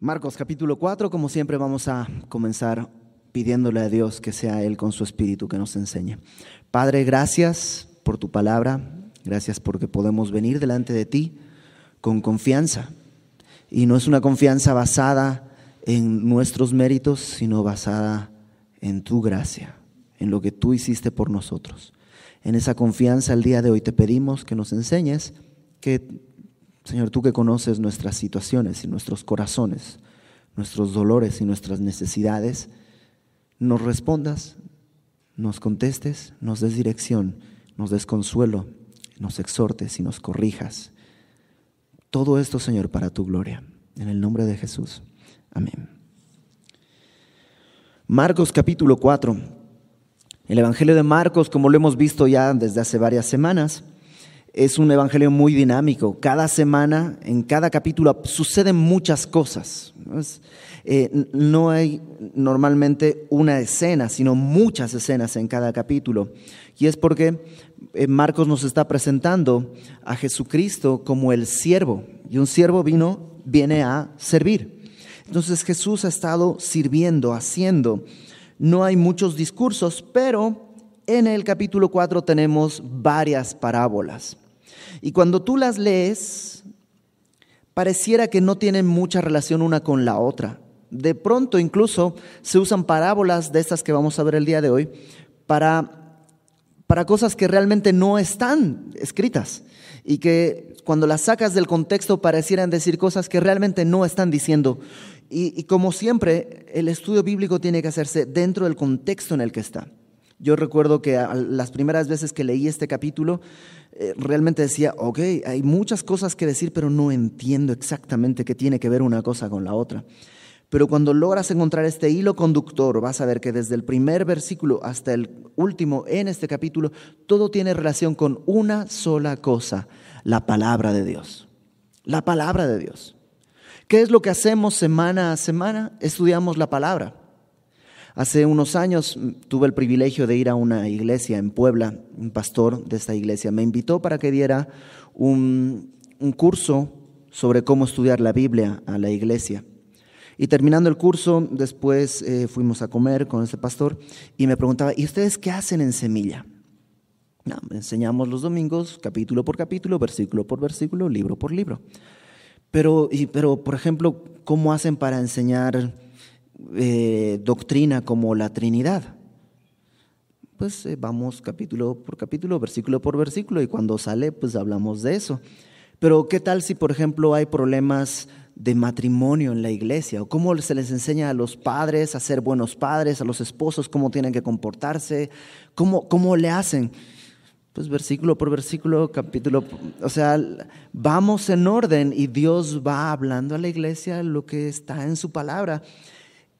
Marcos capítulo 4, como siempre vamos a comenzar pidiéndole a Dios que sea Él con su Espíritu que nos enseñe. Padre, gracias por tu palabra, gracias porque podemos venir delante de ti con confianza. Y no es una confianza basada en nuestros méritos, sino basada en tu gracia, en lo que tú hiciste por nosotros. En esa confianza el día de hoy te pedimos que nos enseñes que Señor, tú que conoces nuestras situaciones y nuestros corazones, nuestros dolores y nuestras necesidades, nos respondas, nos contestes, nos des dirección, nos des consuelo, nos exhortes y nos corrijas. Todo esto, Señor, para tu gloria. En el nombre de Jesús. Amén. Marcos capítulo 4. El Evangelio de Marcos, como lo hemos visto ya desde hace varias semanas, es un evangelio muy dinámico. Cada semana, en cada capítulo, suceden muchas cosas. Eh, ¿no? hay normalmente una escena, sino muchas escenas en cada capítulo. Y es porque eh, Marcos nos está presentando a Jesucristo como el siervo. Y un siervo vino, viene a servir. Entonces Jesús ha estado sirviendo, haciendo. No hay muchos discursos, pero en el capítulo 4 tenemos varias parábolas. Y cuando tú las lees, pareciera que no tienen mucha relación una con la otra. De pronto incluso se usan parábolas de estas que vamos a ver el día de hoy para, para cosas que realmente no están escritas y que cuando las sacas del contexto parecieran decir cosas que realmente no están diciendo. Y, y, como siempre, el estudio bíblico tiene que hacerse dentro del contexto en el que está. Yo recuerdo que las primeras veces que leí este capítulo, eh, realmente decía, ok, hay muchas cosas que decir, pero no entiendo exactamente qué tiene que ver una cosa con la otra. Pero cuando logras encontrar este hilo conductor, vas a ver que desde el primer versículo hasta el último en este capítulo, todo tiene relación con una sola cosa, la palabra de Dios. La palabra de Dios. ¿Qué es lo que hacemos semana a semana? Estudiamos la palabra. Hace unos años mm, tuve el privilegio de ir a una iglesia en Puebla. Un pastor de esta iglesia me invitó para que diera un, curso sobre cómo estudiar la Biblia a la iglesia. Y terminando el curso, después eh, fuimos a comer con ese pastor y me preguntaba, ¿y ustedes qué hacen en Semilla? enseñamos los domingos, capítulo por capítulo, versículo por versículo, libro por libro. Pero, y, pero por ejemplo, ¿cómo hacen para enseñar eh, doctrina como la Trinidad? Pues eh, vamos capítulo por capítulo, versículo por versículo, y cuando sale, pues hablamos de eso. Pero ¿qué tal si, por ejemplo, hay problemas de matrimonio en la iglesia? ¿O cómo se les enseña a los padres a ser buenos padres, a los esposos, cómo tienen que comportarse? ¿Cómo, cómo le hacen? Pues versículo por versículo, capítulo, o sea, vamos en orden y Dios va hablando a la iglesia lo que está en su palabra.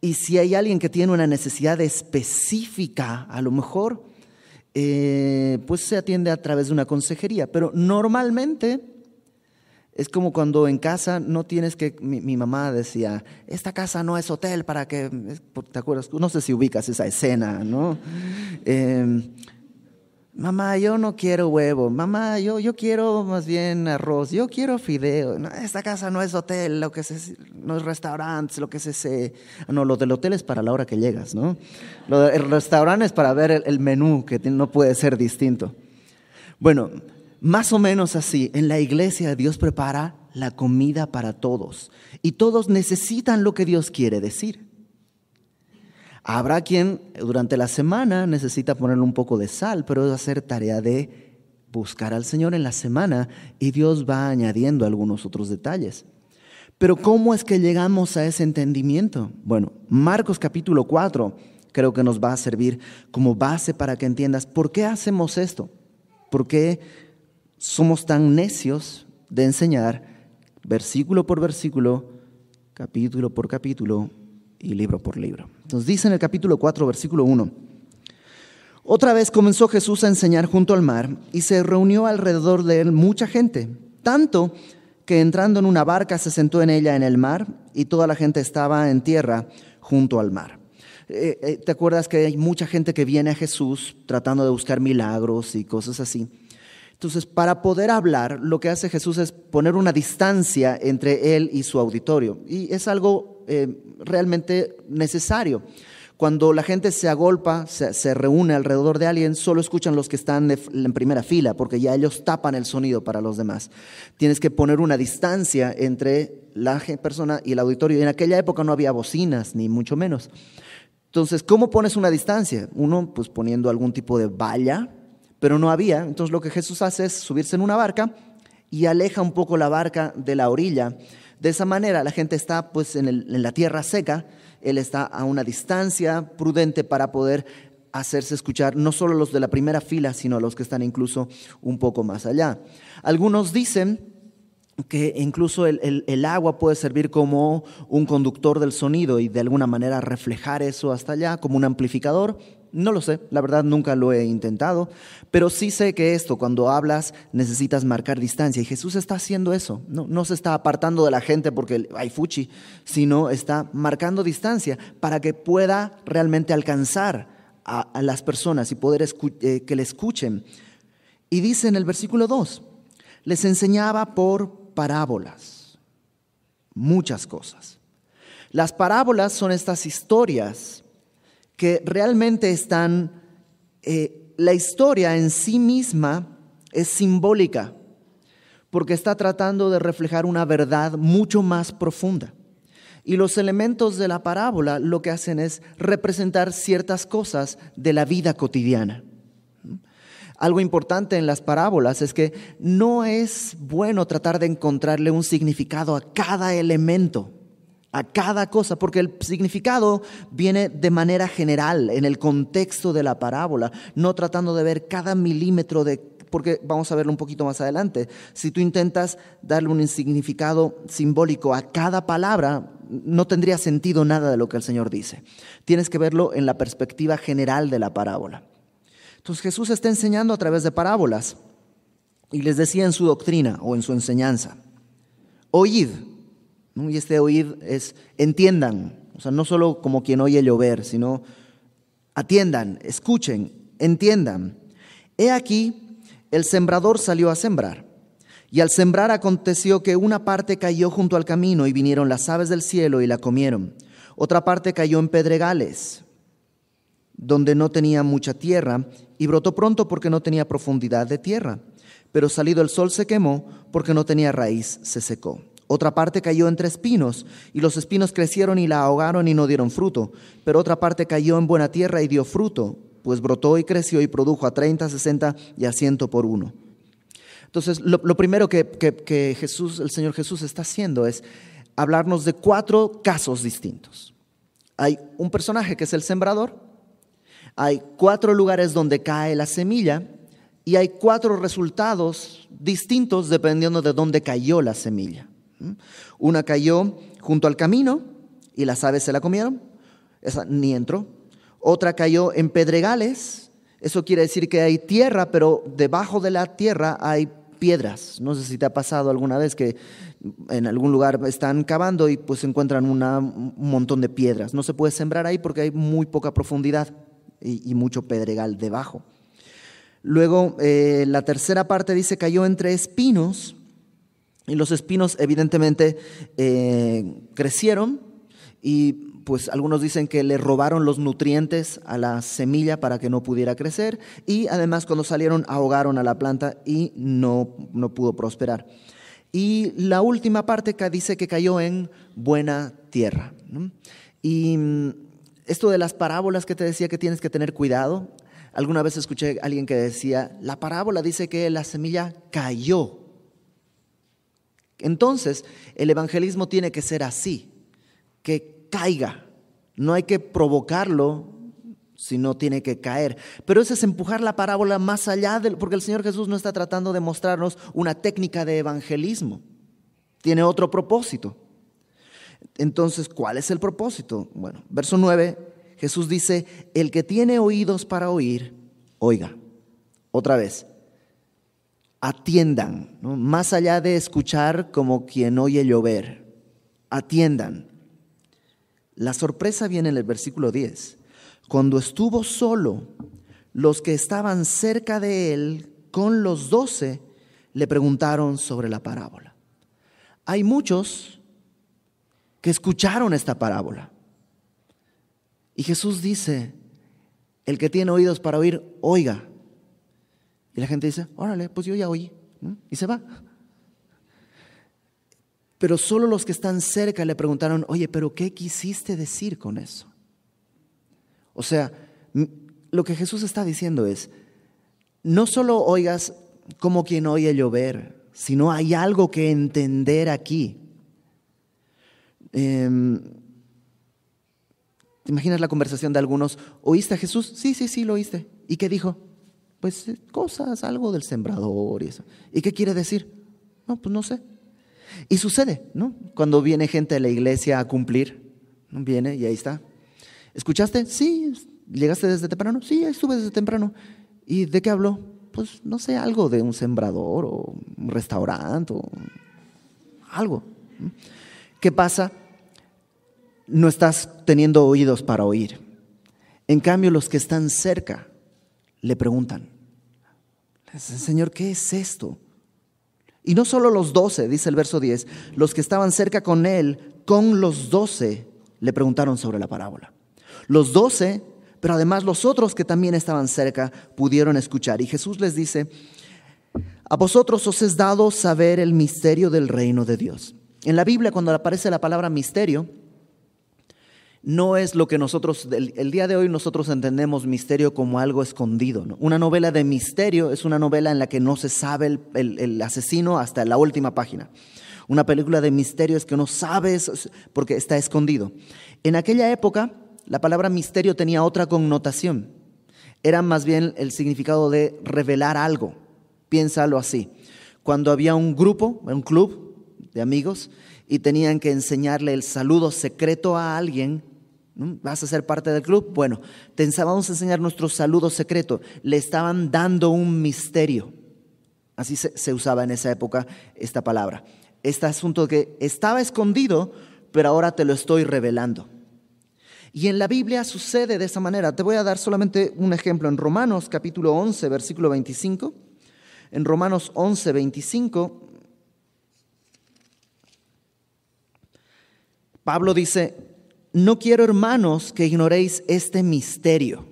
Y si hay alguien que tiene una necesidad específica, a lo mejor, eh, pues se atiende a través de una consejería. Pero normalmente es como cuando en casa no tienes que, mi, mamá decía, esta casa no es hotel para que, ¿te acuerdas? No sé si ubicas esa escena, ¿no? Eh, Mamá, yo no quiero huevo. Mamá, yo, yo quiero más bien arroz. Yo quiero fideo. esta casa no es hotel, lo que es no es restaurante, lo que es No, lo del hotel es para la hora que llegas, ¿no? Lo restaurante es para ver el menú, que no puede ser distinto. Bueno, más o menos así. En la iglesia Dios prepara la comida para todos. Y todos necesitan lo que Dios quiere decir. Habrá quien durante la semana necesita ponerle un poco de sal, pero es hacer tarea de buscar al Señor en la semana y Dios va añadiendo algunos otros detalles. Pero ¿cómo es que llegamos a ese entendimiento? Bueno, Marcos capítulo 4 creo que nos va a servir como base para que entiendas por qué hacemos esto, por qué somos tan necios de enseñar versículo por versículo, capítulo por capítulo, y libro por libro. Nos dice en el capítulo 4, versículo 1. Otra vez comenzó Jesús a enseñar junto al mar y se reunió alrededor de él mucha gente, tanto que entrando en una barca se sentó en ella en el mar y toda la gente estaba en tierra junto al mar. Eh, eh, ¿Te acuerdas que hay mucha gente que viene a Jesús tratando de buscar milagros y cosas así? Entonces, para poder hablar, lo que hace Jesús es poner una distancia entre él y su auditorio. Y es algo eh, realmente necesario. Cuando la gente se agolpa, se, se, reúne alrededor de alguien, solo escuchan los que están en primera fila, porque ya ellos tapan el sonido para los demás. Tienes que poner una distancia entre la persona y el auditorio. Y en aquella época no había bocinas, ni mucho menos. Entonces, ¿cómo pones una distancia? Uno, pues poniendo algún tipo de valla, pero no había. Entonces, lo que Jesús hace es subirse en una barca y aleja un poco la barca de la orilla de esa manera la gente está pues en, la tierra seca, él está a una distancia prudente para poder hacerse escuchar no solo los de la primera fila, sino los que están incluso un poco más allá. Algunos dicen que incluso el, agua puede servir como un conductor del sonido y de alguna manera reflejar eso hasta allá, como un amplificador. No lo sé, la verdad nunca lo he intentado, pero sí sé que esto, cuando hablas, necesitas marcar distancia. Y Jesús está haciendo eso, no, se está apartando de la gente porque hay fuchi, sino está marcando distancia para que pueda realmente alcanzar a, las personas y poder eh, que le escuchen. Y dice en el versículo 2, les enseñaba por parábolas, muchas cosas. Las parábolas son estas historias que realmente están, eh, la historia en sí misma es simbólica, porque está tratando de reflejar una verdad mucho más profunda. Y los elementos de la parábola lo que hacen es representar ciertas cosas de la vida cotidiana. Algo importante en las parábolas es que no es bueno tratar de encontrarle un significado a cada elemento a cada cosa, porque el significado viene de manera general, en el contexto de la parábola, no tratando de ver cada milímetro de, porque vamos a verlo un poquito más adelante, si tú intentas darle un significado simbólico a cada palabra, no tendría sentido nada de lo que el Señor dice. Tienes que verlo en la perspectiva general de la parábola. Entonces Jesús está enseñando a través de parábolas y les decía en su doctrina o en su enseñanza, oíd y este oír es entiendan, o sea, no solo como quien oye llover, sino atiendan, escuchen, entiendan. He aquí, el sembrador salió a sembrar. Y al sembrar aconteció que una parte cayó junto al camino y vinieron las aves del cielo y la comieron. Otra parte cayó en pedregales, donde no tenía mucha tierra, y brotó pronto porque no tenía profundidad de tierra. Pero salido el sol se quemó porque no tenía raíz, se secó. Otra parte cayó entre espinos, y los espinos crecieron y la ahogaron y no dieron fruto. Pero otra parte cayó en buena tierra y dio fruto, pues brotó y creció y produjo a 30, 60 y a 100 por uno. Entonces, lo, primero que, que, Jesús, el Señor Jesús está haciendo es hablarnos de cuatro casos distintos. Hay un personaje que es el sembrador, hay cuatro lugares donde cae la semilla y hay cuatro resultados distintos dependiendo de dónde cayó la semilla. Una cayó junto al camino y las aves se la comieron, esa ni entró. Otra cayó en pedregales, eso quiere decir que hay tierra, pero debajo de la tierra hay piedras. No sé si te ha pasado alguna vez que en algún lugar están cavando y pues encuentran un montón de piedras. No se puede sembrar ahí porque hay muy poca profundidad y, mucho pedregal debajo. Luego, eh, la tercera parte dice, cayó entre espinos y los espinos evidentemente eh, crecieron y pues algunos dicen que le robaron los nutrientes a la semilla para que no pudiera crecer y además cuando salieron ahogaron a la planta y no, pudo prosperar. Y la última parte dice que cayó en buena tierra. Y mm, esto de las parábolas que te decía que tienes que tener cuidado, alguna vez escuché a alguien que decía, la parábola dice que la semilla cayó entonces, el evangelismo tiene que ser así, que caiga. No hay que provocarlo, sino tiene que caer. Pero eso es empujar la parábola más allá, del, porque el Señor Jesús no está tratando de mostrarnos una técnica de evangelismo. Tiene otro propósito. Entonces, ¿cuál es el propósito? Bueno, verso 9, Jesús dice, el que tiene oídos para oír, oiga. Otra vez, atiendan, más allá de escuchar como quien oye llover, atiendan. La sorpresa viene en el versículo 10. Cuando estuvo solo, los que estaban cerca de él con los doce le preguntaron sobre la parábola. Hay muchos que escucharon esta parábola. Y Jesús dice, el que tiene oídos para oír, oiga. Y la gente dice, órale, pues yo ya oí. Y se va. Pero solo los que están cerca le preguntaron, oye, pero ¿qué quisiste decir con eso? O sea, lo que Jesús está diciendo es, no solo oigas como quien oye llover, sino hay algo que entender aquí. Em, ¿Te imaginas la conversación de algunos? ¿Oíste a Jesús? Sí, sí, sí, lo oíste. ¿Y qué dijo? pues cosas, algo del sembrador y eso. ¿Y qué quiere decir? No, pues no sé. Y sucede, ¿no? Cuando viene gente de la iglesia a cumplir, viene y ahí está. ¿Escuchaste? Sí, llegaste desde temprano. Sí, estuve desde temprano. ¿Y de qué habló? Pues no sé, algo de un sembrador o un restaurante o algo. ¿Qué pasa? No estás teniendo oídos para oír. En cambio, los que están cerca le preguntan, Señor, ¿qué es esto? Y no solo los doce, dice el verso 10, los que estaban cerca con él, con los doce, le preguntaron sobre la parábola. Los doce, pero además los otros que también estaban cerca, pudieron escuchar. Y Jesús les dice, a vosotros os es dado saber el misterio del reino de Dios. En la Biblia, cuando aparece la palabra misterio, no es lo que nosotros, el, día de hoy nosotros entendemos misterio como algo escondido. Una novela de misterio es una novela en la que no se sabe el, asesino hasta la última página. Una película de misterio es que no sabes porque está escondido. En aquella época, la palabra misterio tenía otra connotación. Era más bien el significado de revelar algo. Piénsalo así. Cuando había un grupo, un club de amigos, y tenían que enseñarle el saludo secreto a alguien. ¿Vas a ser parte del club? Bueno, pensábamos vamos a enseñar nuestro saludo secreto. Le estaban dando un misterio. Así se, usaba en esa época esta palabra. Este asunto que estaba escondido, pero ahora te lo estoy revelando. Y en la Biblia sucede de esa manera. Te voy a dar solamente un ejemplo en Romanos capítulo 11, versículo 25. En Romanos 11, 25 Pablo dice, no quiero hermanos que ignoréis este misterio.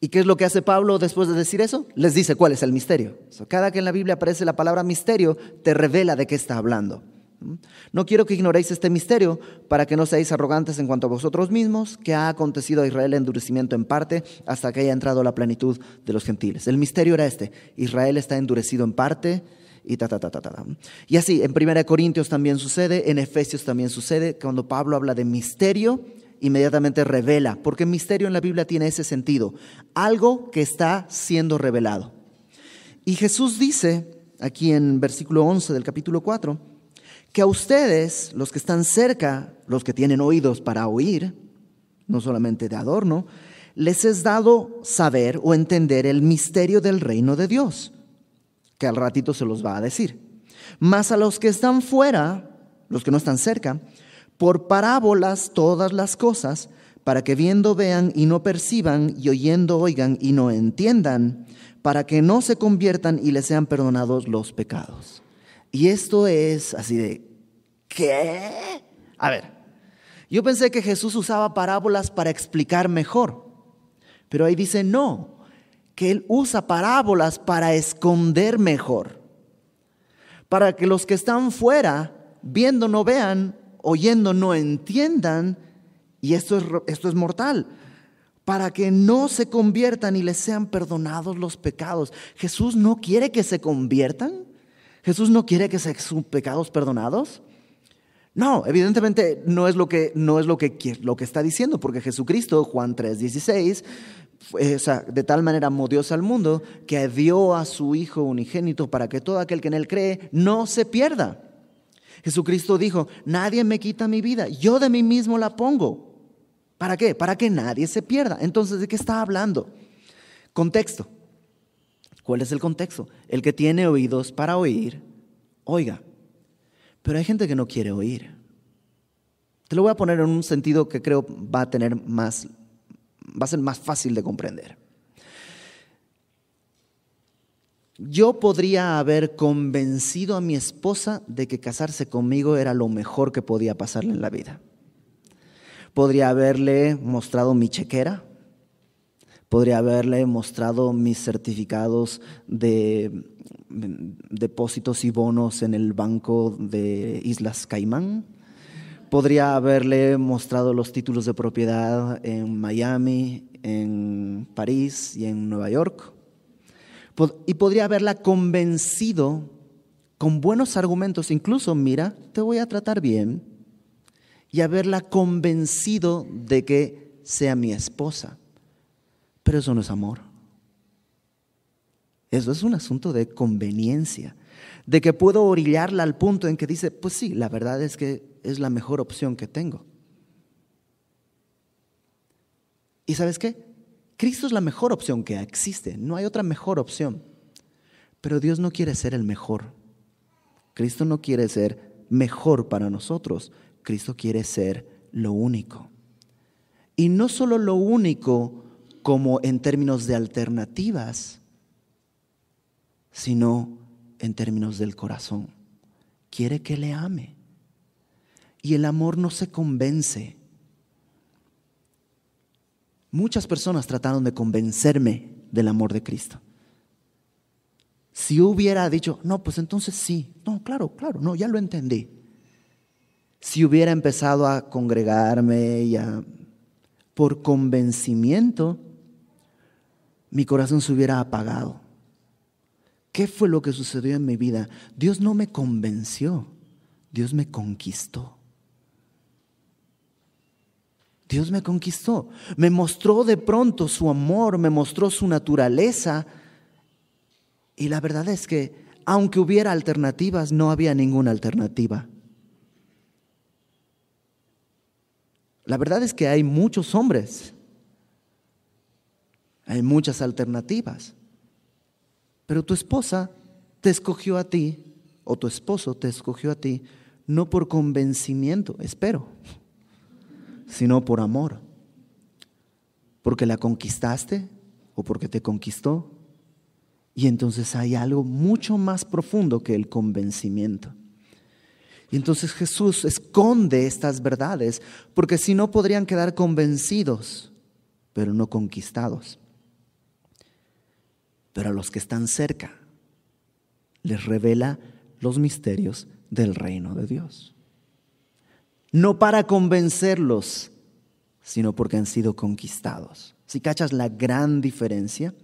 ¿Y qué es lo que hace Pablo después de decir eso? Les dice cuál es el misterio. cada que en la Biblia aparece la palabra misterio, te revela de qué está hablando. ¿Mm? No quiero que ignoréis este misterio para que no seáis arrogantes en cuanto a vosotros mismos, que ha acontecido a Israel endurecimiento en parte hasta que haya entrado la plenitud de los gentiles. El misterio era este, Israel está endurecido en parte y así, en 1 Corintios también sucede, en Efesios también sucede, cuando Pablo habla de misterio, inmediatamente revela, porque misterio en la Biblia tiene ese sentido, algo que está siendo revelado. Y Jesús dice, aquí en versículo 11 del capítulo 4, que a ustedes, los que están cerca, los que tienen oídos para oír, no solamente de adorno, les es dado saber o entender el misterio del reino de Dios que al ratito se los va a decir. Mas a los que están fuera, los que no están cerca, por parábolas todas las cosas, para que viendo vean y no perciban, y oyendo oigan y no entiendan, para que no se conviertan y les sean perdonados los pecados. Y esto es así de, ¿qué? A ver, yo pensé que Jesús usaba parábolas para explicar mejor, pero ahí dice, no, que Él usa parábolas para esconder mejor, para que los que están fuera, viendo no vean, oyendo no entiendan, y esto es, esto es mortal, para que no se conviertan y les sean perdonados los pecados. Jesús no quiere que se conviertan. Jesús no quiere que sean sus pecados perdonados. No, evidentemente no es lo que no es lo que lo que está diciendo, porque Jesucristo, Juan 3:16, eh, de tal manera amó al mundo que dio a su Hijo unigénito para que todo aquel que en Él cree no se pierda. Jesucristo dijo, nadie me quita mi vida, yo de mí mismo la pongo. ¿Para qué? Para que nadie se pierda. Entonces, ¿de qué está hablando? Contexto. ¿Cuál es el contexto? El que tiene oídos para oír, oiga. Pero hay gente que no quiere oír. Te lo voy a poner en un sentido que creo va a tener más va a ser más fácil de comprender. Yo podría haber convencido a mi esposa de que casarse conmigo era lo mejor que podía pasarle en la vida. Podría haberle mostrado mi chequera, podría haberle mostrado mis certificados de depósitos y bonos en el banco de Islas Caimán, podría haberle mostrado los títulos de propiedad en Miami, en París y en Nueva York. Y podría haberla convencido con buenos argumentos, incluso, mira, te voy a tratar bien, y haberla convencido de que sea mi esposa. Pero eso no es amor. Eso es un asunto de conveniencia, de que puedo orillarla al punto en que dice, pues sí, la verdad es que es la mejor opción que tengo. ¿Y sabes qué? Cristo es la mejor opción que existe, no hay otra mejor opción. Pero Dios no quiere ser el mejor. Cristo no quiere ser mejor para nosotros, Cristo quiere ser lo único. Y no solo lo único como en términos de alternativas, sino en términos del corazón. Quiere que le ame. Y el amor no se convence. Muchas personas trataron de convencerme del amor de Cristo. Si hubiera dicho, no, pues entonces sí, no, claro, claro, no, ya lo entendí. Si hubiera empezado a congregarme y por convencimiento, mi corazón se hubiera apagado. ¿Qué fue lo que sucedió en mi vida? Dios no me convenció, Dios me conquistó. Dios me conquistó, me mostró de pronto su amor, me mostró su naturaleza. Y la verdad es que aunque hubiera alternativas, no había ninguna alternativa. La verdad es que hay muchos hombres, hay muchas alternativas, pero tu esposa te escogió a ti, o tu esposo te escogió a ti, no por convencimiento, espero sino por amor. Porque la conquistaste o porque te conquistó. Y entonces hay algo mucho más profundo que el convencimiento. Y entonces Jesús esconde estas verdades, porque si no podrían quedar convencidos, pero no conquistados. Pero a los que están cerca les revela los misterios del reino de Dios no para convencerlos, sino porque han sido conquistados. Si cachas la gran diferencia,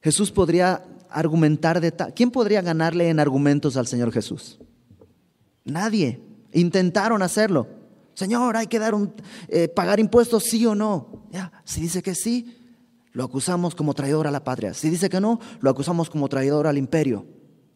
Jesús podría argumentar de tal. ¿Quién podría ganarle en argumentos al Señor Jesús? Nadie. Intentaron hacerlo. Señor, hay que dar un, eh, pagar impuestos, sí o no. Ya, si dice que sí, lo acusamos como traidor a la patria. Si dice que no, lo acusamos como traidor al imperio.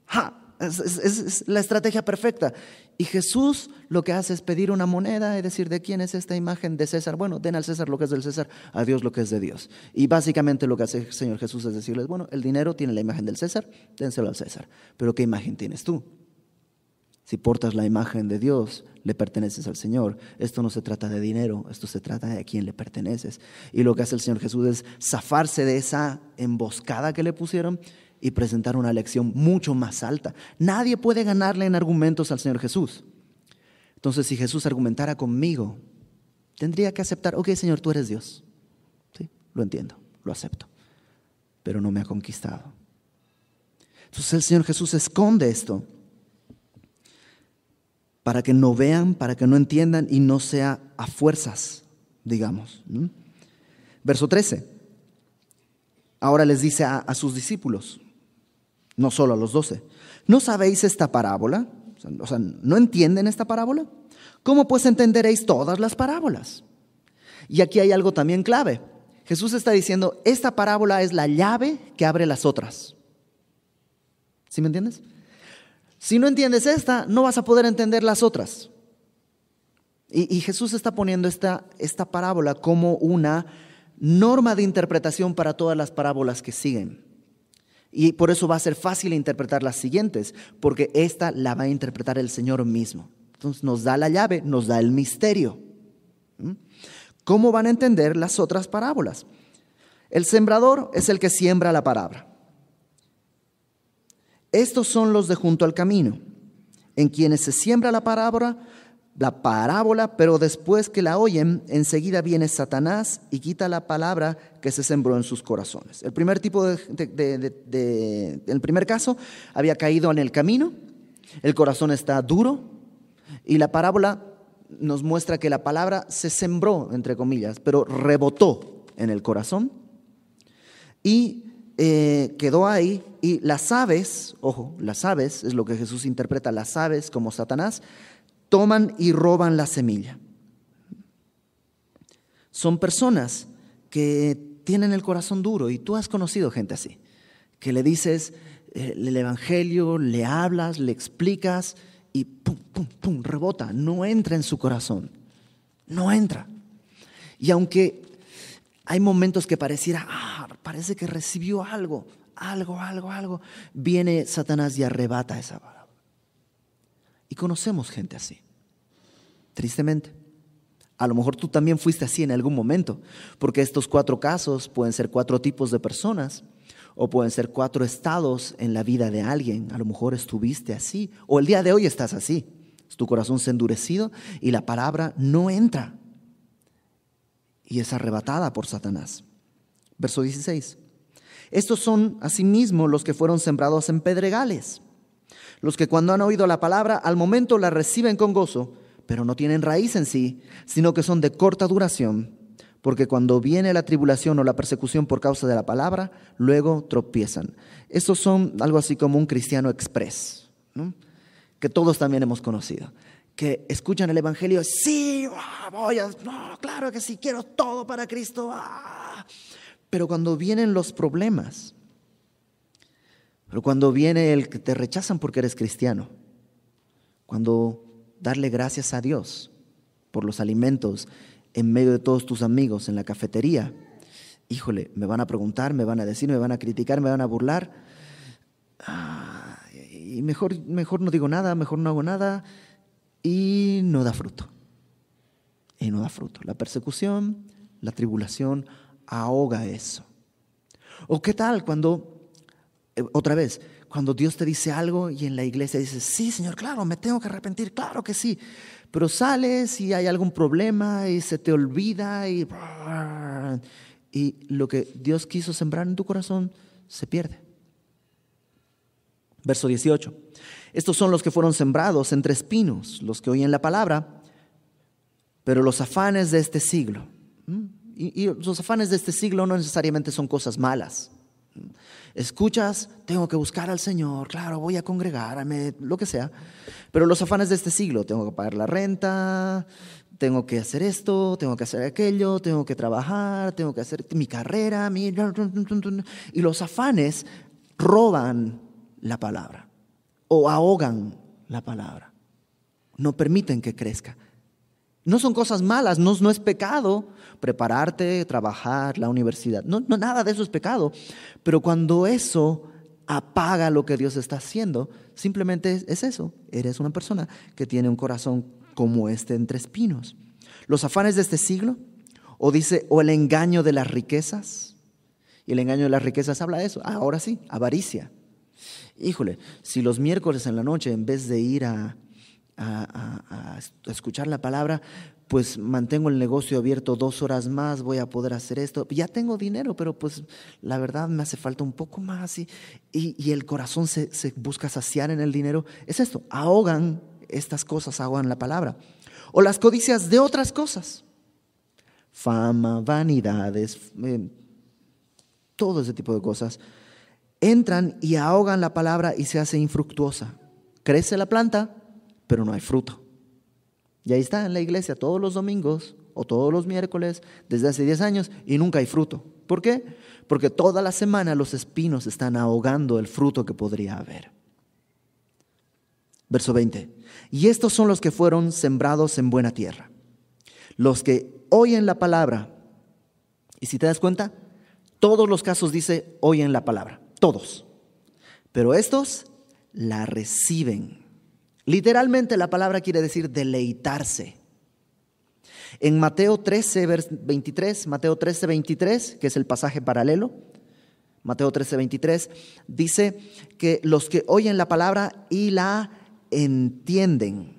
¡Ja! Es, la estrategia perfecta. Y Jesús lo que hace es pedir una moneda y decir, ¿de quién es esta imagen de César? Bueno, den al César lo que es del César, a Dios lo que es de Dios. Y básicamente lo que hace el Señor Jesús es decirles, bueno, el dinero tiene la imagen del César, dénselo al César. Pero ¿qué imagen tienes tú? Si portas la imagen de Dios, le perteneces al Señor. Esto no se trata de dinero, esto se trata de a quién le perteneces. Y lo que hace el Señor Jesús es zafarse de esa emboscada que le pusieron y presentar una lección mucho más alta. Nadie puede ganarle en argumentos al Señor Jesús. Entonces, si Jesús argumentara conmigo, tendría que aceptar, ok, Señor, tú eres Dios. Sí, lo entiendo, lo acepto, pero no me ha conquistado. Entonces el Señor Jesús esconde esto para que no vean, para que no entiendan y no sea a fuerzas, digamos. Verso 13. Ahora les dice a sus discípulos, no solo a los doce. ¿No sabéis esta parábola? O sea, ¿no entienden esta parábola? ¿Cómo pues entenderéis todas las parábolas? Y aquí hay algo también clave. Jesús está diciendo, esta parábola es la llave que abre las otras. ¿Sí me entiendes? Si no entiendes esta, no vas a poder entender las otras. Y, y Jesús está poniendo esta, esta parábola como una norma de interpretación para todas las parábolas que siguen. Y por eso va a ser fácil interpretar las siguientes, porque esta la va a interpretar el Señor mismo. Entonces nos da la llave, nos da el misterio. ¿Mm? ¿Cómo van a entender las otras parábolas? El sembrador es el que siembra la palabra. Estos son los de junto al camino, en quienes se siembra la palabra, la parábola, pero después que la oyen, enseguida viene Satanás y quita la palabra que se sembró en sus corazones. El primer tipo de, el primer caso había caído en el camino, el corazón está duro y la parábola nos muestra que la palabra se sembró entre comillas, pero rebotó en el corazón y eh, quedó ahí y las aves, ojo, las aves es lo que Jesús interpreta, las aves como Satanás toman y roban la semilla. Son personas que tienen el corazón duro y tú has conocido gente así, que le dices eh, el Evangelio, le hablas, le explicas y pum, pum, pum, rebota, no entra en su corazón, no entra. Y aunque hay momentos que pareciera, ah, parece que recibió algo, algo, algo, algo, viene Satanás y arrebata esa y conocemos gente así, tristemente. A lo mejor tú también fuiste así en algún momento, porque estos cuatro casos pueden ser cuatro tipos de personas o pueden ser cuatro estados en la vida de alguien. A lo mejor estuviste así o el día de hoy estás así. tu corazón se endurecido y la palabra no entra y es arrebatada por Satanás. Verso 16. Estos son asimismo los que fueron sembrados en pedregales los que cuando han oído la palabra al momento la reciben con gozo, pero no tienen raíz en sí, sino que son de corta duración, porque cuando viene la tribulación o la persecución por causa de la palabra, luego tropiezan. Esos son algo así como un cristiano express, que todos también hemos conocido, que escuchan el Evangelio, sí, ah, voy a, no, claro que sí, quiero todo para Cristo, ah". pero cuando vienen los problemas, pero cuando viene el que te rechazan porque eres cristiano, cuando darle gracias a Dios por los alimentos en medio de todos tus amigos en la cafetería, híjole, me van a preguntar, me van a decir, me van a criticar, me van a burlar. Ah, y mejor, mejor no digo nada, mejor no hago nada y no da fruto. Y no da fruto. La persecución, la tribulación ahoga eso. ¿O qué tal cuando eh, otra vez, cuando Dios te dice algo y en la iglesia dices, sí, Señor, claro, me tengo que arrepentir, claro que sí, pero sales y hay algún problema y se te olvida y, y lo que Dios quiso sembrar en tu corazón se pierde. Verso 18. Estos son los que fueron sembrados entre espinos, los que oyen la palabra, pero los afanes de este siglo. y los afanes de este siglo no necesariamente son cosas malas Escuchas, tengo que buscar al Señor, claro, voy a congregarme, lo que sea. Pero los afanes de este siglo, tengo que pagar la renta, tengo que hacer esto, tengo que hacer aquello, tengo que trabajar, tengo que hacer mi carrera, y los afanes roban la palabra o ahogan la palabra. No permiten que crezca. No son cosas malas, no es pecado, prepararte, trabajar, la universidad. No, no, nada de eso es pecado. Pero cuando eso apaga lo que Dios está haciendo, simplemente es, eso. Eres una persona que tiene un corazón como este entre espinos. Los afanes de este siglo, o dice, o el engaño de las riquezas. Y el engaño de las riquezas habla de eso. Ah, ahora sí, avaricia. Híjole, si los miércoles en la noche, en vez de ir a, escuchar la palabra, pues mantengo el negocio abierto dos horas más, voy a poder hacer esto. Ya tengo dinero, pero pues la verdad me hace falta un poco más y, y, el corazón se, busca saciar en el dinero. Es esto, ahogan estas cosas, ahogan la palabra. O las codicias de otras cosas. Fama, vanidades, eh, todo ese tipo de cosas. Entran y ahogan la palabra y se hace infructuosa. Crece la planta, pero no hay fruto. Y ahí está en la iglesia todos los domingos o todos los miércoles desde hace 10 años y nunca hay fruto. ¿Por qué? Porque toda la semana los espinos están ahogando el fruto que podría haber. Verso 20. Y estos son los que fueron sembrados en buena tierra. Los que oyen la palabra. Y si te das cuenta, todos los casos dice oyen la palabra. Todos. Pero estos la reciben Literalmente la palabra quiere decir deleitarse. En Mateo 13, 23, Mateo 13, 23, que es el pasaje paralelo, Mateo 13, 23, dice que los que oyen la palabra y la entienden.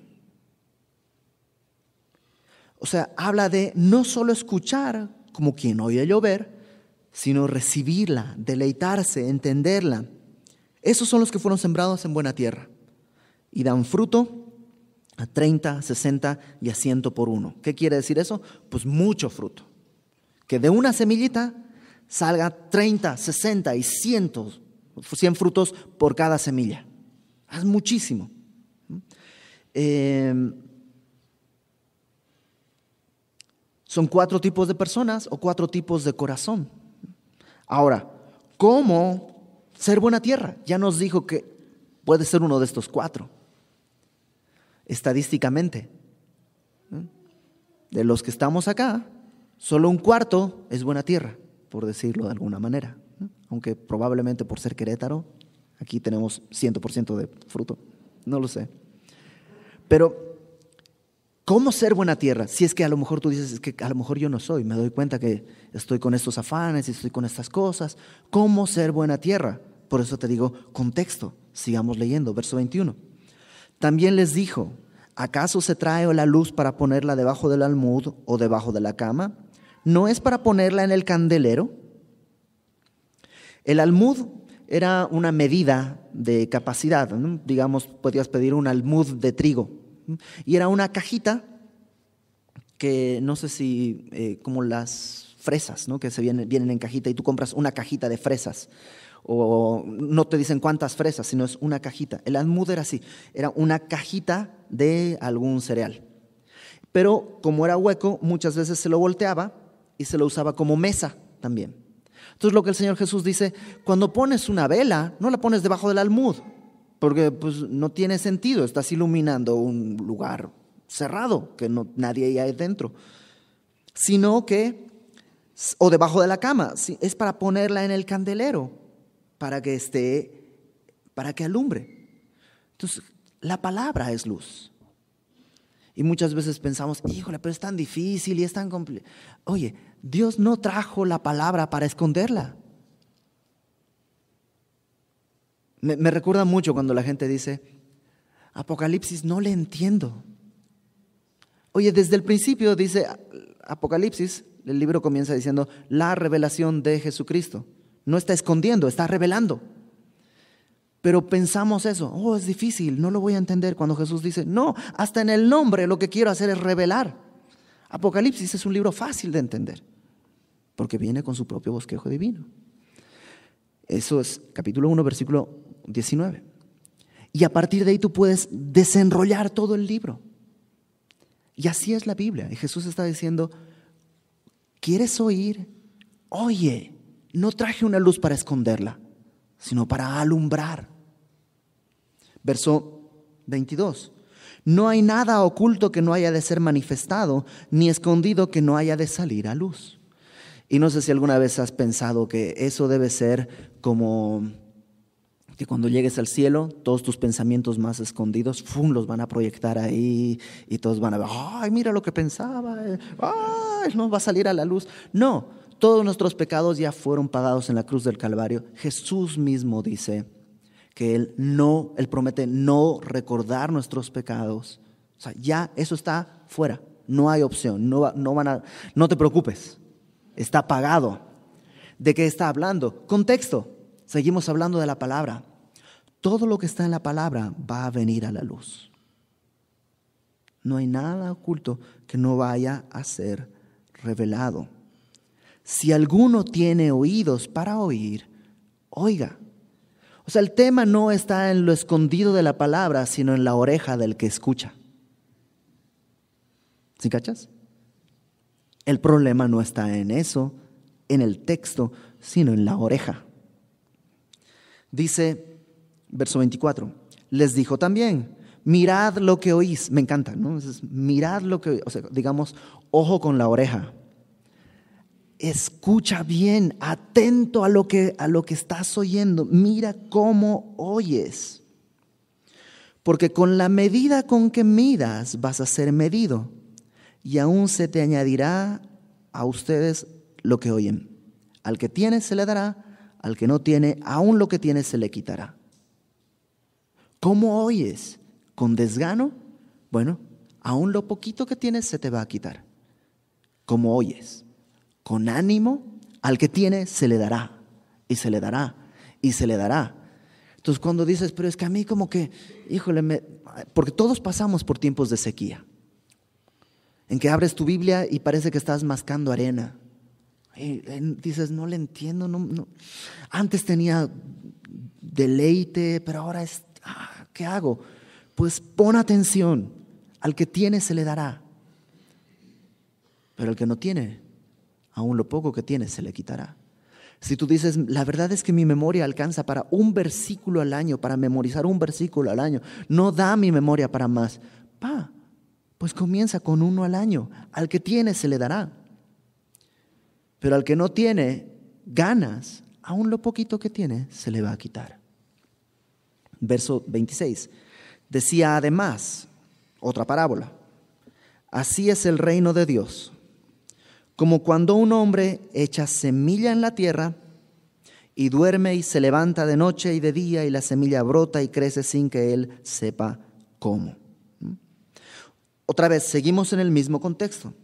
O sea, habla de no solo escuchar como quien oye llover, sino recibirla, deleitarse, entenderla. Esos son los que fueron sembrados en buena tierra y dan fruto a 30, 60 y a 100 por uno. ¿Qué quiere decir eso? Pues mucho fruto. Que de una semillita salga 30, 60 y 100, 100 frutos por cada semilla. Es muchísimo. ¿Mm? Em, son cuatro tipos de personas o cuatro tipos de corazón. Ahora, ¿cómo ser buena tierra? Ya nos dijo que puede ser uno de estos cuatro estadísticamente. ¿Mm? De los que estamos acá, solo un cuarto es buena tierra, por decirlo de alguna manera. Aunque probablemente por ser Querétaro, aquí tenemos 100% de fruto. No lo sé. Pero, ¿cómo ser buena tierra? Si es que a lo mejor tú dices, que a lo mejor yo no soy, me doy cuenta que estoy con estos afanes y estoy con estas cosas. ¿Cómo ser buena tierra? Por eso te digo, contexto. Sigamos leyendo, verso 21. También les dijo, ¿acaso se trae la luz para ponerla debajo del almud o debajo de la cama? ¿No es para ponerla en el candelero? El almud era una medida de capacidad, digamos, podías pedir un almud de trigo, y era una cajita que no sé si, eh, como las fresas, que se vienen en cajita y tú compras una cajita de fresas o no te dicen cuántas fresas, sino es una cajita. El almud era así, era una cajita de algún cereal. Pero como era hueco, muchas veces se lo volteaba y se lo usaba como mesa también. Entonces lo que el Señor Jesús dice, cuando pones una vela, no la pones debajo del almud, porque pues, no tiene sentido, estás iluminando un lugar cerrado, que no, nadie hay dentro, sino que, o debajo de la cama, es para ponerla en el candelero para que esté, para que alumbre. Entonces, la palabra es luz. Y muchas veces pensamos, híjole, pero es tan difícil y es tan complejo. Oye, Dios no trajo la palabra para esconderla. Me, me, recuerda mucho cuando la gente dice, Apocalipsis no le entiendo. Oye, desde el principio dice Apocalipsis, el libro comienza diciendo, la revelación de Jesucristo. No está escondiendo, está revelando. Pero pensamos eso, oh, es difícil, no lo voy a entender cuando Jesús dice, no, hasta en el nombre lo que quiero hacer es revelar. Apocalipsis es un libro fácil de entender, porque viene con su propio bosquejo divino. Eso es capítulo 1, versículo 19. Y a partir de ahí tú puedes desenrollar todo el libro. Y así es la Biblia. Y Jesús está diciendo, ¿quieres oír? Oye no traje una luz para esconderla, sino para alumbrar. Verso 22. No hay nada oculto que no haya de ser manifestado, ni escondido que no haya de salir a luz. Y no sé si alguna vez has pensado que eso debe ser como que cuando llegues al cielo, todos tus pensamientos más escondidos, ¡fum!, los van a proyectar ahí y todos van a ver, ¡ay, mira lo que pensaba! ¡Ay, no va a salir a la luz! No, todos nuestros pecados ya fueron pagados en la cruz del Calvario. Jesús mismo dice que Él no, Él promete no recordar nuestros pecados. O sea, ya eso está fuera. No hay opción. No, no, van a, no te preocupes. Está pagado. ¿De qué está hablando? Contexto. Seguimos hablando de la palabra. Todo lo que está en la palabra va a venir a la luz. No hay nada oculto que no vaya a ser revelado. Si alguno tiene oídos para oír, oiga. O sea, el tema no está en lo escondido de la palabra, sino en la oreja del que escucha. ¿Sí cachas? El problema no está en eso, en el texto, sino en la oreja. Dice, verso 24, les dijo también, mirad lo que oís, me encanta, ¿no? mirad lo que o sea, digamos, ojo con la oreja escucha bien, atento a lo que, a lo que estás oyendo, mira cómo oyes. Porque con la medida con que midas vas a ser medido y aún se te añadirá a ustedes lo que oyen. Al que tiene se le dará, al que no tiene, aún lo que tiene se le quitará. ¿Cómo oyes? ¿Con desgano? Bueno, aún lo poquito que tienes se te va a quitar. ¿Cómo oyes? con ánimo, al que tiene se le dará, y se le dará, y se le dará. Entonces cuando dices, pero es que a mí como que, híjole, me... porque todos pasamos por tiempos de sequía, en que abres tu Biblia y parece que estás mascando arena. Y eh, dices, no le entiendo, no, antes tenía deleite, pero ahora es, ah, ¿qué hago? Pues pon atención, al que tiene se le dará, pero al que no tiene aún lo poco que tiene se le quitará. Si tú dices, la verdad es que mi memoria alcanza para un versículo al año, para memorizar un versículo al año, no da mi memoria para más. Pa, pues comienza con uno al año. Al que tiene se le dará. Pero al que no tiene ganas, aún lo poquito que tiene se le va a quitar. Verso 26. Decía además, otra parábola, así es el reino de Dios como cuando un hombre echa semilla en la tierra y duerme y se levanta de noche y de día y la semilla brota y crece sin que él sepa cómo. ¿Mm? Otra vez, seguimos en el mismo contexto.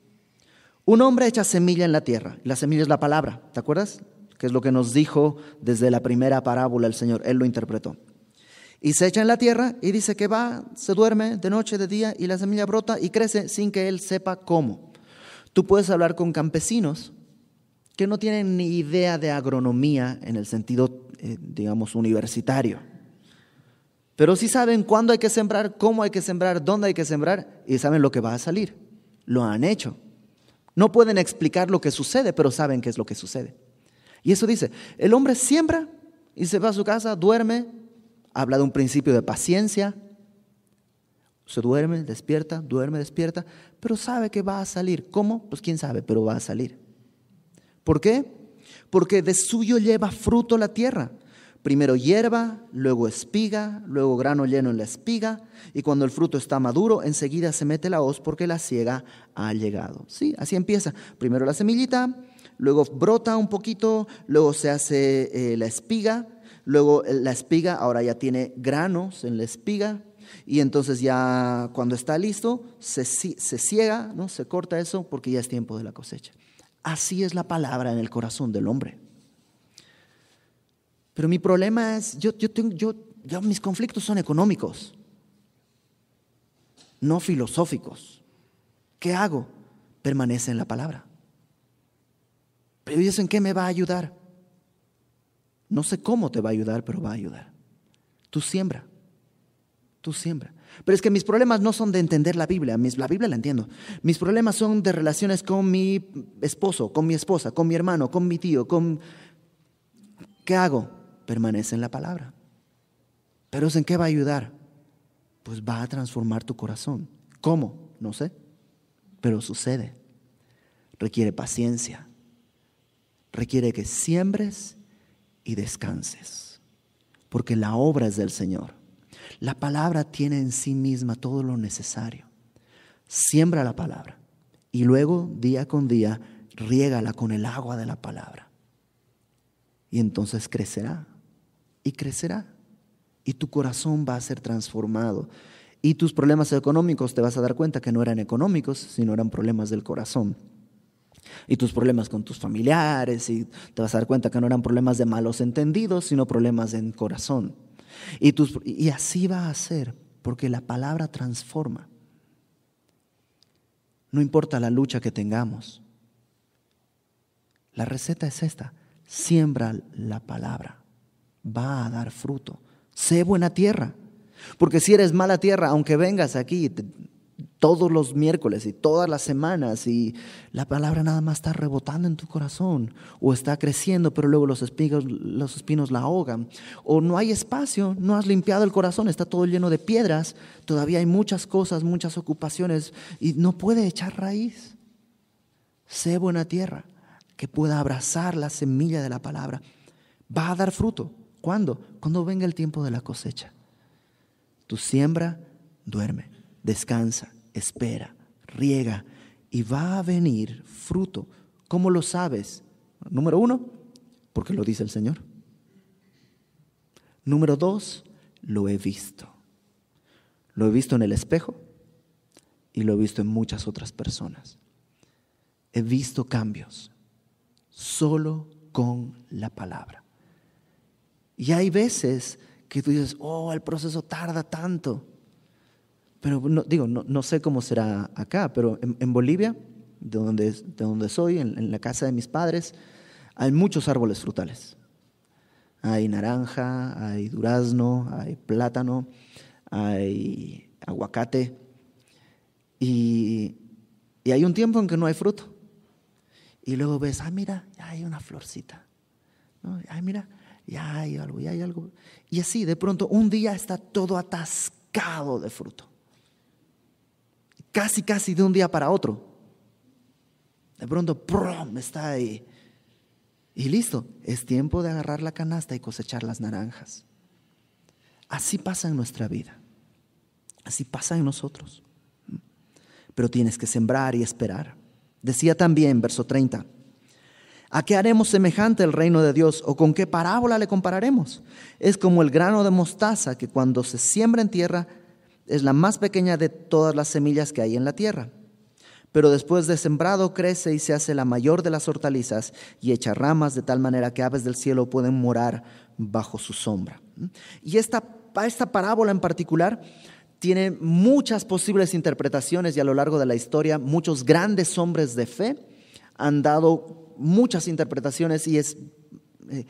Un hombre echa semilla en la tierra. La semilla es la palabra, ¿te acuerdas? Que es lo que nos dijo desde la primera parábola el Señor. Él lo interpretó. Y se echa en la tierra y dice que va, se duerme de noche, de día y la semilla brota y crece sin que él sepa cómo. Tú puedes hablar con campesinos que no tienen ni idea de agronomía en el sentido, eh, digamos, universitario. Pero sí saben cuándo hay que sembrar, cómo hay que sembrar, dónde hay que sembrar y saben lo que va a salir. Lo han hecho. No pueden explicar lo que sucede, pero saben qué es lo que sucede. Y eso dice, el hombre siembra y se va a su casa, duerme, habla de un principio de paciencia, se duerme, despierta, duerme, despierta, pero sabe que va a salir. ¿Cómo? Pues quién sabe, pero va a salir. ¿Por qué? Porque de suyo lleva fruto la tierra. Primero hierba, luego espiga, luego grano lleno en la espiga, y cuando el fruto está maduro, enseguida se mete la hoz porque la ciega ha llegado. Sí, así empieza. Primero la semillita, luego brota un poquito, luego se hace eh, la espiga, luego eh, la espiga ahora ya tiene granos en la espiga, y entonces ya cuando está listo, se, ciega, ¿no? se corta eso porque ya es tiempo de la cosecha. Así es la palabra en el corazón del hombre. Pero mi problema es, yo, tengo, yo, mis conflictos son económicos, no filosóficos. ¿Qué hago? Permanece en la palabra. Pero dicen eso en qué me va a ayudar? No sé cómo te va a ayudar, pero va a ayudar. Tú siembra. Tú siembra. Pero es que mis problemas no son de entender la Biblia, la Biblia la entiendo. Mis problemas son de relaciones con mi esposo, con mi esposa, con mi hermano, con mi tío, con... ¿Qué hago? Permanece en la palabra. Pero ¿en qué va a ayudar? Pues va a transformar tu corazón. ¿Cómo? No sé. Pero sucede. Requiere paciencia. Requiere que siembres y descanses. Porque la obra es del Señor la palabra tiene en sí misma todo lo necesario. Siembra la palabra y luego día con día riégala con el agua de la palabra. Y entonces crecerá y crecerá. Y tu corazón va a ser transformado. Y tus problemas económicos te vas a dar cuenta que no eran económicos, sino eran problemas del corazón. Y tus problemas con tus familiares, y te vas a dar cuenta que no eran problemas de malos entendidos, sino problemas en corazón. Y, así va a ser, porque la palabra transforma. No importa la lucha que tengamos. La receta es esta. Siembra la palabra. Va a dar fruto. Sé buena tierra. Porque si eres mala tierra, aunque vengas aquí, todos los miércoles y todas las semanas y la palabra nada más está rebotando en tu corazón o está creciendo, pero luego los espinos, los espinos la ahogan. O no hay espacio, no has limpiado el corazón, está todo lleno de piedras, todavía hay muchas cosas, muchas ocupaciones y no puede echar raíz. Sé buena tierra que pueda abrazar la semilla de la palabra. Va a dar fruto. ¿Cuándo? Cuando venga el tiempo de la cosecha. Tu siembra duerme, descansa, espera, riega y va a venir fruto. ¿Cómo lo sabes? Número uno, porque lo dice el Señor. Número dos, lo he visto. Lo he visto en el espejo y lo he visto en muchas otras personas. He visto cambios solo con la palabra. Y hay veces que tú dices, oh, el proceso tarda tanto pero no, digo, no, sé cómo será acá, pero en, Bolivia, de donde, de donde soy, en, la casa de mis padres, hay muchos árboles frutales. Hay naranja, hay durazno, hay plátano, hay aguacate. Y, hay un tiempo en que no hay fruto. Y luego ves, ah, mira, ya hay una florcita. ¿No? mira, ya hay algo, ya hay algo. Y así, de pronto, un día está todo atascado de fruto casi, casi de un día para otro. De pronto, está ahí. Y listo, es tiempo de agarrar la canasta y cosechar las naranjas. Así pasa en nuestra vida. Así pasa en nosotros. Pero tienes que sembrar y esperar. Decía también, verso 30, ¿a qué haremos semejante el reino de Dios o con qué parábola le compararemos? Es como el grano de mostaza que cuando se siembra en tierra es la más pequeña de todas las semillas que hay en la tierra. Pero después de sembrado crece y se hace la mayor de las hortalizas y echa ramas de tal manera que aves del cielo pueden morar bajo su sombra. Y esta, esta parábola en particular tiene muchas posibles interpretaciones y a lo largo de la historia muchos grandes hombres de fe han dado muchas interpretaciones y es... Eh,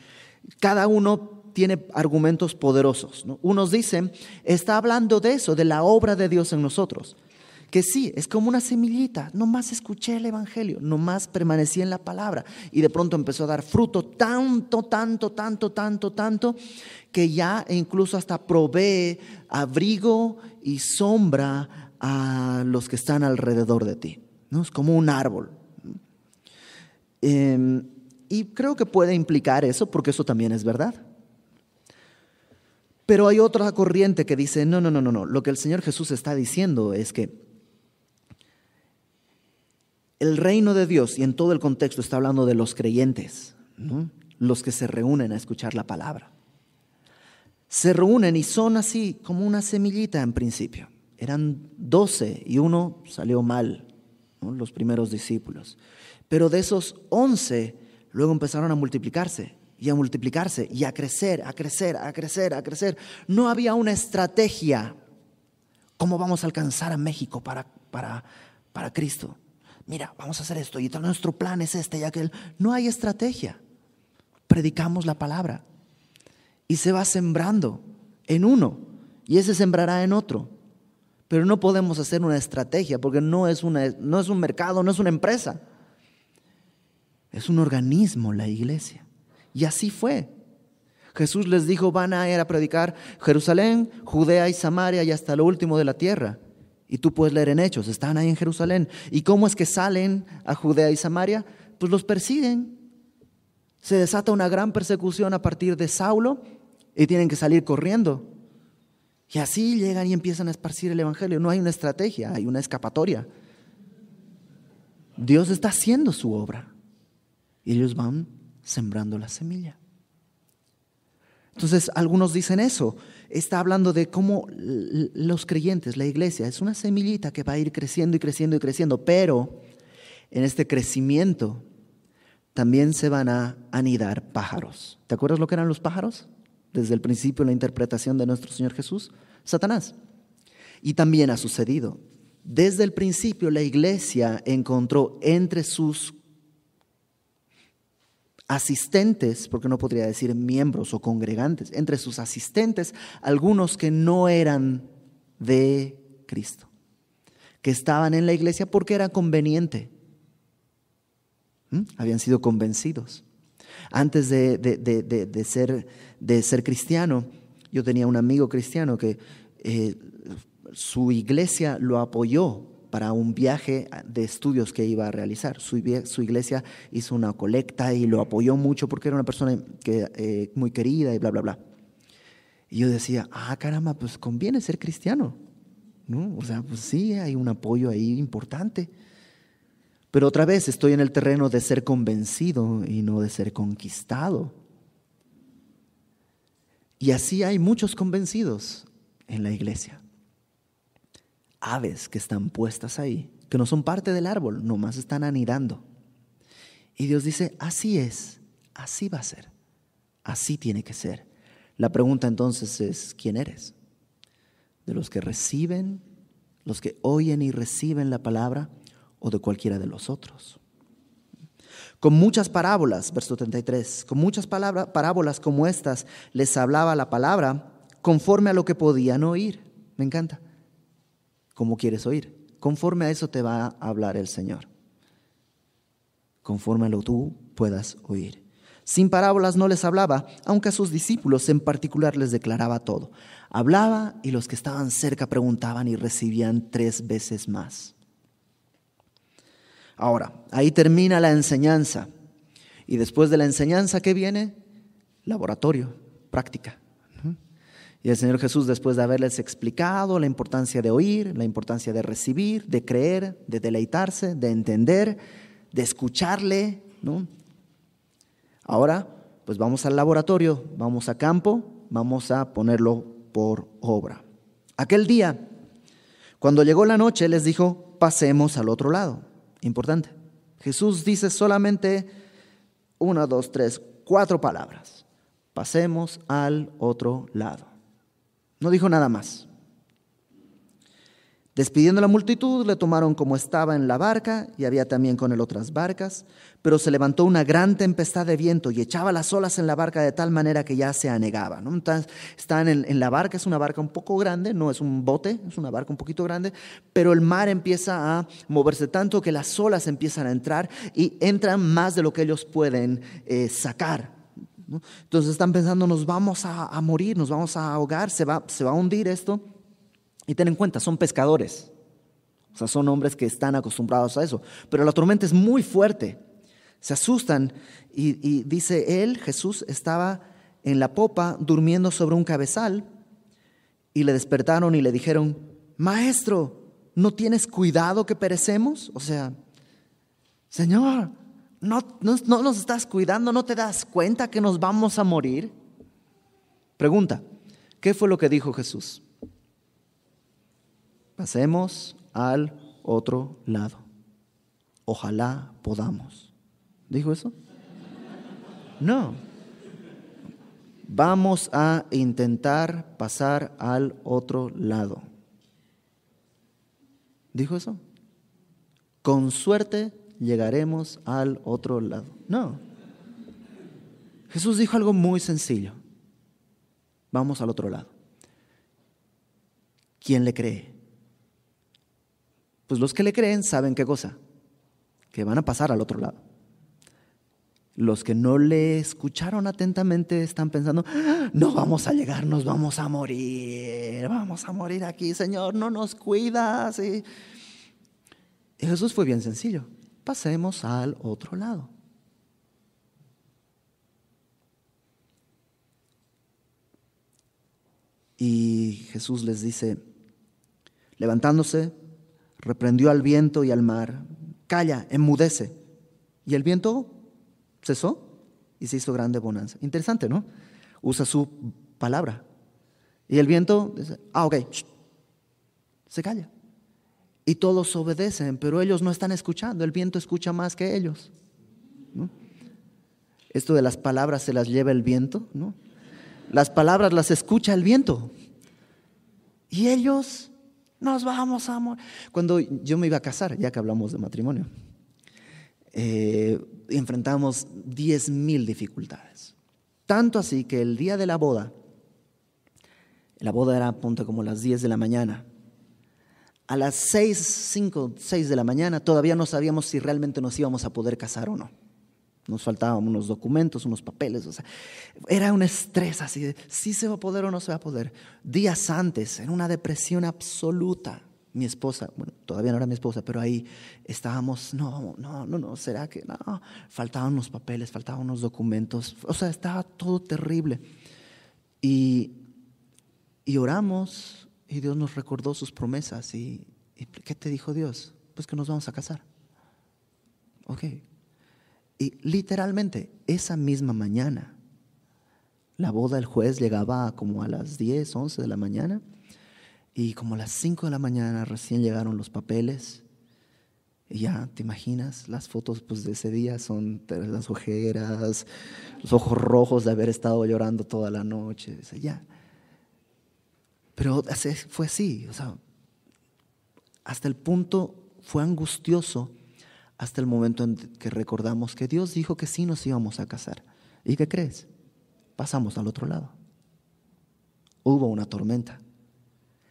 cada uno tiene argumentos poderosos. Unos dicen, está hablando de eso, de la obra de Dios en nosotros. Que sí, es como una semillita. Nomás escuché el Evangelio, nomás permanecí en la palabra. Y de pronto empezó a dar fruto tanto, tanto, tanto, tanto, tanto, que ya incluso hasta provee abrigo y sombra a los que están alrededor de ti. ¿no? Es como un árbol. Em, y creo que puede implicar eso, porque eso también es verdad. Pero hay otra corriente que dice, no, no, no, no, no, lo que el Señor Jesús está diciendo es que el reino de Dios, y en todo el contexto está hablando de los creyentes, los que se reúnen a escuchar la palabra. Se reúnen y son así como una semillita en principio. Eran doce y uno salió mal, los primeros discípulos. Pero de esos once, luego empezaron a multiplicarse y a multiplicarse y a crecer, a crecer, a crecer, a crecer. No había una estrategia. ¿Cómo vamos a alcanzar a México para, para, para Cristo? Mira, vamos a hacer esto y nuestro plan es este y aquel. No hay estrategia. Predicamos la palabra y se va sembrando en uno y ese sembrará en otro. Pero no podemos hacer una estrategia porque no es, una, no es un mercado, no es una empresa. Es un organismo la iglesia. Y así fue. Jesús les dijo, van a ir a predicar Jerusalén, Judea y Samaria y hasta lo último de la tierra. Y tú puedes leer en Hechos, están ahí en Jerusalén. ¿Y cómo es que salen a Judea y Samaria? Pues los persiguen. Se desata una gran persecución a partir de Saulo y tienen que salir corriendo. Y así llegan y empiezan a esparcir el Evangelio. No hay una estrategia, hay una escapatoria. Dios está haciendo su obra. Y ellos van sembrando la semilla. Entonces, algunos dicen eso. Está hablando de cómo los creyentes, la iglesia, es una semillita que va a ir creciendo y creciendo y creciendo, pero en este crecimiento también se van a anidar pájaros. ¿Te acuerdas lo que eran los pájaros? Desde el principio la interpretación de nuestro Señor Jesús, Satanás. Y también ha sucedido. Desde el principio la iglesia encontró entre sus asistentes, porque no podría decir miembros o congregantes, entre sus asistentes algunos que no eran de Cristo, que estaban en la iglesia porque era conveniente. ¿Mm? Habían sido convencidos. Antes de, ser, de ser cristiano, yo tenía un amigo cristiano que eh, su iglesia lo apoyó para un viaje ah, de estudios que iba a realizar. Su, iglesia hizo una colecta y lo apoyó mucho porque era una persona que, eh, muy querida y bla, bla, bla. Y yo decía, ah, caramba, pues conviene ser cristiano. ¿No? O sea, pues sí, hay un apoyo ahí importante. Pero otra vez estoy en el terreno de ser convencido y no de ser conquistado. Y así hay muchos convencidos en la iglesia aves que están puestas ahí, que no son parte del árbol, nomás están anidando. Y Dios dice, así es, así va a ser, así tiene que ser. La pregunta entonces es, ¿quién eres? ¿De los que reciben, los que oyen y reciben la palabra o de cualquiera de los otros? Con muchas parábolas, verso 33, con muchas parábolas como estas les hablaba la palabra conforme a lo que podían oír. Me encanta como quieres oír. Conforme a eso te va a hablar el Señor. Conforme a lo tú puedas oír. Sin parábolas no les hablaba, aunque a sus discípulos en particular les declaraba todo. Hablaba y los que estaban cerca preguntaban y recibían tres veces más. Ahora, ahí termina la enseñanza. Y después de la enseñanza, ¿qué viene? Laboratorio, práctica. Y el Señor Jesús, después de haberles explicado la importancia de oír, la importancia de recibir, de creer, de deleitarse, de entender, de escucharle, ¿no? Ahora, pues vamos al laboratorio, vamos a campo, vamos a ponerlo por obra. Aquel día, cuando llegó la noche, les dijo, pasemos al otro lado. Importante. Jesús dice solamente una, dos, tres, cuatro palabras. Pasemos al otro lado. No dijo nada más. Despidiendo la multitud, le tomaron como estaba en la barca, y había también con él otras barcas, pero se levantó una gran tempestad de viento y echaba las olas en la barca de tal manera que ya se anegaba. están en, la barca, es una barca un poco grande, no es un bote, es una barca un poquito grande, pero el mar empieza a moverse tanto que las olas empiezan a entrar y entran más de lo que ellos pueden eh, sacar. Entonces están pensando, nos vamos a, morir, nos vamos a ahogar, se va, se va a hundir esto. Y ten en cuenta, son pescadores. O sea, son hombres que están acostumbrados a eso. Pero la tormenta es muy fuerte. Se asustan y dice, él, Jesús, estaba en la popa durmiendo sobre un cabezal y le despertaron y le dijeron, maestro, ¿no tienes cuidado que perecemos? O sea, Señor, ¿No, nos estás cuidando? ¿No te das cuenta que nos vamos a morir? Pregunta, ¿qué fue lo que dijo Jesús? Pasemos al otro lado. Ojalá podamos. ¿Dijo eso? No. Vamos a intentar pasar al otro lado. ¿Dijo eso? Con suerte llegaremos al otro lado. No. Jesús dijo algo muy sencillo. Vamos al otro lado. ¿Quién le cree? Pues los que le creen saben qué cosa, que van a pasar al otro lado. Los que no le escucharon atentamente están pensando, no vamos a llegar, nos vamos a morir, vamos a morir aquí, Señor, no nos cuidas. Y Jesús fue bien sencillo pasemos al otro lado. Y Jesús les dice, levantándose, reprendió al viento y al mar, calla, enmudece. Y el viento cesó y se hizo grande bonanza. Interesante, ¿no? Usa su palabra. Y el viento dice, ah, ok, se calla y todos obedecen, pero ellos no están escuchando, el viento escucha más que ellos. Esto de las palabras se las lleva el viento, ¿no? Las palabras las escucha el viento. Y ellos nos vamos a morir. Cuando yo me iba a casar, ya que hablamos de matrimonio, eh, enfrentamos enfrentamos 10.000 dificultades. Tanto así que el día de la boda, la boda era punto como las 10 de la mañana, a las 6, 5, 6 de la mañana todavía no sabíamos si realmente nos íbamos a poder casar o no. Nos faltaban unos documentos, unos papeles, o sea, era un estrés así de si se va a poder o no se va a poder. Días antes, en una depresión absoluta, mi esposa, bueno, todavía no era mi esposa, pero ahí estábamos, no, no, no, no, será que no, faltaban unos papeles, faltaban unos documentos, o sea, estaba todo terrible. Y, y oramos y Dios nos recordó sus promesas. ¿Y, qué te dijo Dios? Pues que nos vamos a casar. Ok. Y literalmente, esa misma mañana, la boda del juez llegaba como a las 10, 11 de la mañana. Y como a las 5 de la mañana recién llegaron los papeles. Y ya, ¿te imaginas? Las fotos pues, de ese día son las ojeras, los ojos rojos de haber estado llorando toda la noche. ya pero fue así, o sea, hasta el punto fue angustioso hasta el momento en que recordamos que Dios dijo que sí nos íbamos a casar. ¿Y qué crees? Pasamos al otro lado. Hubo una tormenta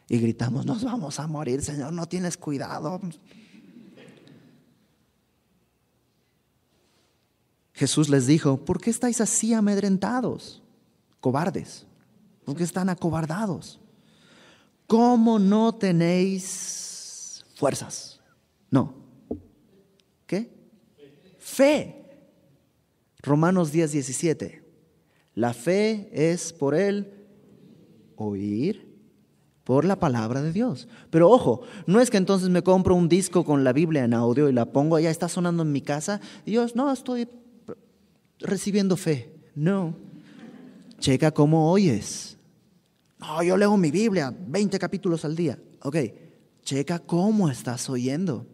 y gritamos, nos vamos a morir, Señor, no tienes cuidado. Jesús les dijo, ¿por qué estáis así amedrentados, cobardes? ¿Por qué están acobardados? ¿cómo no tenéis fuerzas? No. ¿Qué? Fe. Romanos 10, 17. La fe es por el oír por la palabra de Dios. Pero ojo, no es que entonces me compro un disco con la Biblia en audio y la pongo, allá está sonando en mi casa. Dios, no, estoy recibiendo fe. No. Checa cómo oyes yo leo mi Biblia 20 capítulos al día. Ok, checa cómo estás oyendo.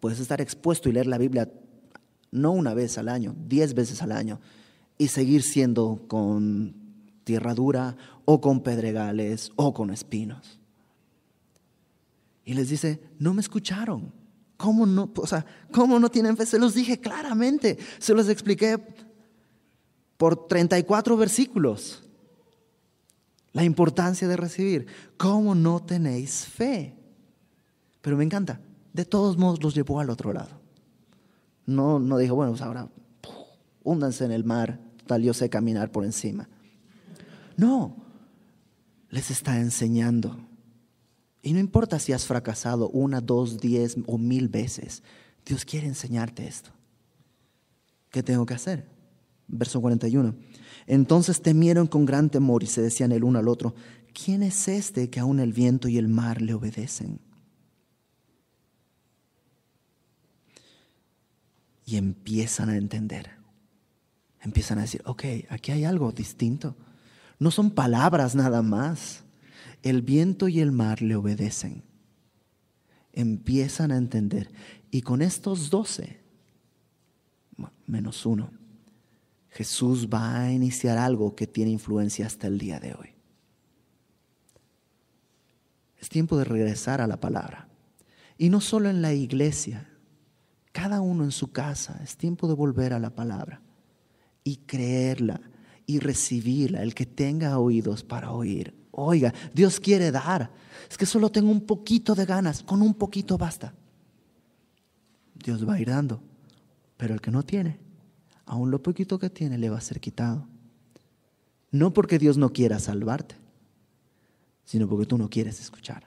Puedes estar expuesto y leer la Biblia no una vez al año, 10 veces al año, y seguir siendo con tierra dura o con pedregales o con espinos. Y les dice, no me escucharon. ¿Cómo no? O sea, ¿cómo no tienen fe? Se los dije claramente. Se los expliqué por 34 versículos. La importancia de recibir. ¿Cómo no tenéis fe? Pero me encanta. De todos modos los llevó al otro lado. No, no dijo, bueno, pues ahora húndanse en el mar, tal yo sé caminar por encima. No, les está enseñando. Y no importa si has fracasado una, dos, diez o mil veces, Dios quiere enseñarte esto. ¿Qué tengo que hacer? Verso 41. Entonces temieron con gran temor y se decían el uno al otro, ¿quién es este que aún el viento y el mar le obedecen? Y empiezan a entender, empiezan a decir, ok, aquí hay algo distinto. No son palabras nada más. El viento y el mar le obedecen. Empiezan a entender. Y con estos doce, menos uno, Jesús va a iniciar algo que tiene influencia hasta el día de hoy. Es tiempo de regresar a la palabra. Y no solo en la iglesia, cada uno en su casa, es tiempo de volver a la palabra y creerla y recibirla. El que tenga oídos para oír, oiga, Dios quiere dar. Es que solo tengo un poquito de ganas, con un poquito basta. Dios va a ir dando, pero el que no tiene, aún lo poquito que tiene le va a ser quitado. No porque Dios no quiera salvarte, sino porque tú no quieres escuchar.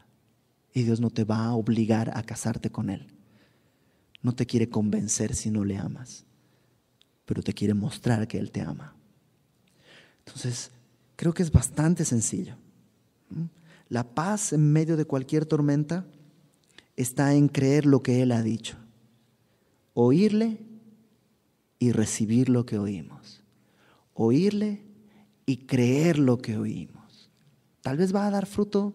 Y Dios no te va a obligar a casarte con Él. No te quiere convencer si no le amas, pero te quiere mostrar que Él te ama. Entonces, creo que es bastante sencillo. ¿Mm? La paz en medio de cualquier tormenta está en creer lo que Él ha dicho, oírle y recibir lo que oímos. Oírle y creer lo que oímos. Tal vez va a dar fruto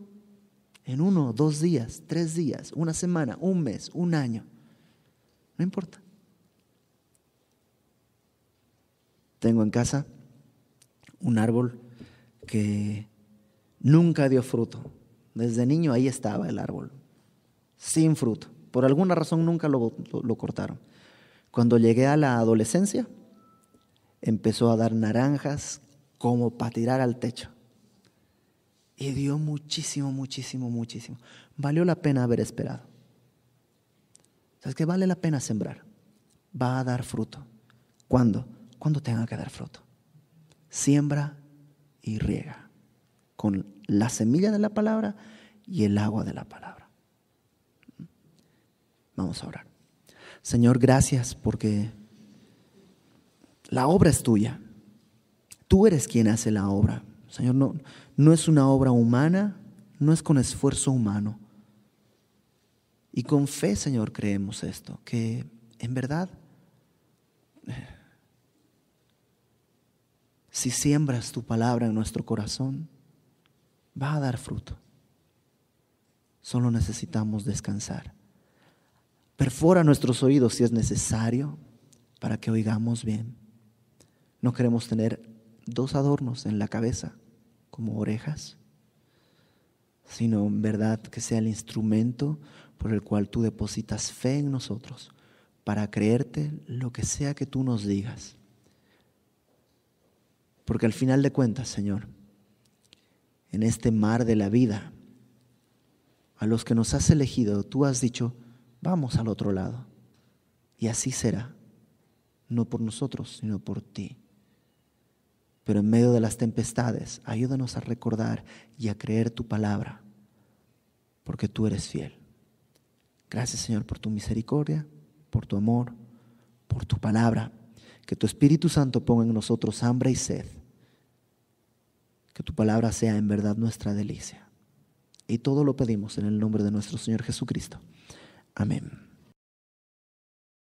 en uno, dos días, tres días, una semana, un mes, un año. No importa. Tengo en casa un árbol que nunca dio fruto. Desde niño ahí estaba el árbol, sin fruto. Por alguna razón nunca lo, lo cortaron. Cuando llegué a la adolescencia, empezó a dar naranjas como para tirar al techo. Y dio muchísimo, muchísimo, muchísimo. Valió la pena haber esperado. ¿Sabes que Vale la pena sembrar. Va a dar fruto. ¿Cuándo? Cuando tenga que dar fruto. Siembra y riega. Con la semilla de la palabra y el agua de la palabra. Vamos a orar. Señor, gracias porque la obra es tuya. Tú eres quien hace la obra. Señor, no, no es una obra humana, no es con esfuerzo humano. Y con fe, Señor, creemos esto, que en verdad, si siembras tu palabra en nuestro corazón, va a dar fruto. Solo necesitamos descansar. Perfora nuestros oídos si es necesario para que oigamos bien. No queremos tener dos adornos en la cabeza como orejas, sino en verdad que sea el instrumento por el cual tú depositas fe en nosotros para creerte lo que sea que tú nos digas. Porque al final de cuentas, Señor, en este mar de la vida, a los que nos has elegido, tú has dicho, vamos al otro lado. Y así será, no por nosotros, sino por ti. Pero en medio de las tempestades, ayúdanos a recordar y a creer tu palabra, porque tú eres fiel. Gracias Señor por tu misericordia, por tu amor, por tu palabra. Que tu Espíritu Santo ponga en nosotros hambre y sed. Que tu palabra sea en verdad nuestra delicia. Y todo lo pedimos en el nombre de nuestro Señor Jesucristo. Amén.